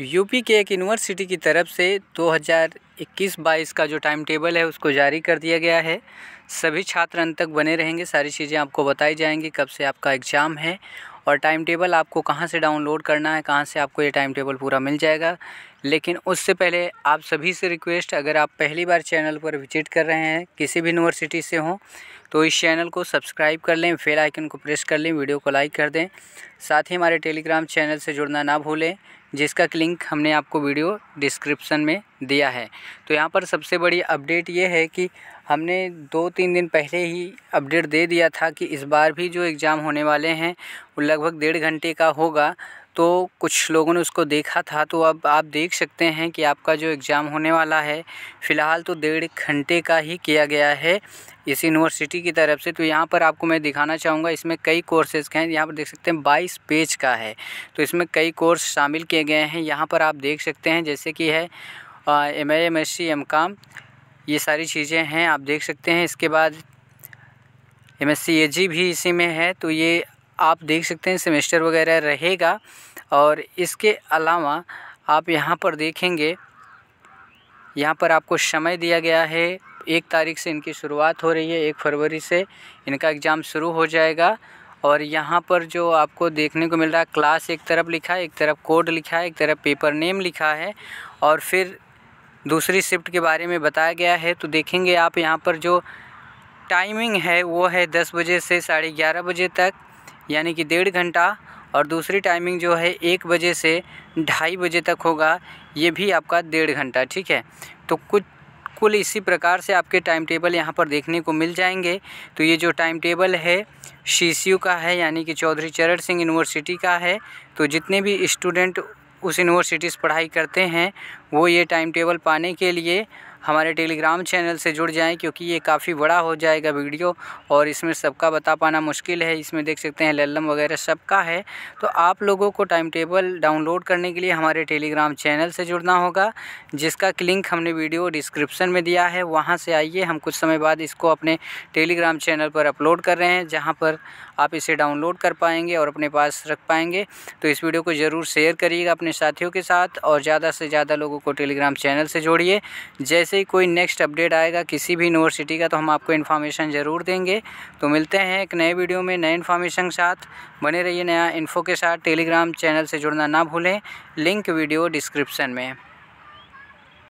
UP के एक university की तरफ से 2021-22 का जो टाइम टेबल है उसको जारी कर दिया गया है सभी छात्र अंत तक बने रहेंगे सारी चीज़ें आपको बताई जाएंगी कब से आपका एग्ज़ाम है और टाइम टेबल आपको कहाँ से डाउनलोड करना है कहाँ से आपको ये टाइम टेबल पूरा मिल जाएगा लेकिन उससे पहले आप सभी से रिक्वेस्ट अगर आप पहली बार चैनल पर विजिट कर रहे हैं किसी भी यूनिवर्सिटी से हों तो इस चैनल को सब्सक्राइब कर लें फेल आइकन को प्रेस कर लें वीडियो को लाइक कर दें साथ ही हमारे टेलीग्राम चैनल से जुड़ना ना भूलें जिसका कि लिंक हमने आपको वीडियो डिस्क्रिप्शन में दिया है तो यहाँ पर सबसे बड़ी अपडेट ये है कि हमने दो तीन दिन पहले ही अपडेट दे दिया था कि इस बार भी जो एग्ज़ाम होने वाले हैं वो लगभग डेढ़ घंटे का होगा तो कुछ लोगों ने उसको देखा था तो अब आप देख सकते हैं कि आपका जो एग्ज़ाम होने वाला है फ़िलहाल तो डेढ़ घंटे का ही किया गया है इस यूनिवर्सिटी की तरफ से तो यहाँ पर आपको मैं दिखाना चाहूँगा इसमें कई कोर्सेज़ के हैं यहाँ पर देख सकते हैं बाईस पेज का है तो इसमें कई कोर्स शामिल किए गए हैं यहाँ पर आप देख सकते हैं जैसे कि है M I M S C M काम ये सारी चीज़ें हैं आप देख सकते हैं इसके बाद एम एस सी ए जी भी इसी में है तो ये आप देख सकते हैं सेमेस्टर वगैरह रहेगा और इसके अलावा आप यहाँ पर देखेंगे यहाँ पर आपको समय दिया गया है एक तारीख से इनकी शुरुआत हो रही है एक फरवरी से इनका एग्ज़ाम शुरू हो जाएगा और यहाँ पर जो आपको देखने को मिल रहा है क्लास एक तरफ लिखा है एक तरफ कोड लिखा है एक तरफ पेपर नेम लिखा है और फिर दूसरी शिफ्ट के बारे में बताया गया है तो देखेंगे आप यहाँ पर जो टाइमिंग है वो है दस बजे से साढ़े ग्यारह बजे तक यानी कि डेढ़ घंटा और दूसरी टाइमिंग जो है एक बजे से ढाई बजे तक होगा ये भी आपका डेढ़ घंटा ठीक है तो कुछ कुल इसी प्रकार से आपके टाइम टेबल यहाँ पर देखने को मिल जाएंगे तो ये जो टाइम टेबल है सी का है यानी कि चौधरी चरण सिंह यूनिवर्सिटी का है तो जितने भी स्टूडेंट उस यूनिवर्सिटी से पढ़ाई करते हैं वो ये टाइम टेबल पाने के लिए हमारे टेलीग्राम चैनल से जुड़ जाएं क्योंकि ये काफ़ी बड़ा हो जाएगा वीडियो और इसमें सबका बता पाना मुश्किल है इसमें देख सकते हैं लल्लम वगैरह सबका है तो आप लोगों को टाइम टेबल डाउनलोड करने के लिए हमारे टेलीग्राम चैनल से जुड़ना होगा जिसका लिंक हमने वीडियो डिस्क्रिप्शन में दिया है वहाँ से आइए हम कुछ समय बाद इसको अपने टेलीग्राम चैनल पर अपलोड कर रहे हैं जहाँ पर आप इसे डाउनलोड कर पाएंगे और अपने पास रख पाएंगे तो इस वीडियो को ज़रूर शेयर करिएगा अपने साथियों के साथ और ज़्यादा से ज़्यादा लोगों को टेलीग्राम चैनल से जोड़िए जैसे जैसे ही कोई नेक्स्ट अपडेट आएगा किसी भी यूनिवर्सिटी का तो हम आपको इन्फॉर्मेशन ज़रूर देंगे तो मिलते हैं एक नए वीडियो में नए इन्फॉर्मेशन के साथ बने रहिए नया इन्फो के साथ टेलीग्राम चैनल से जुड़ना ना भूलें लिंक वीडियो डिस्क्रिप्शन में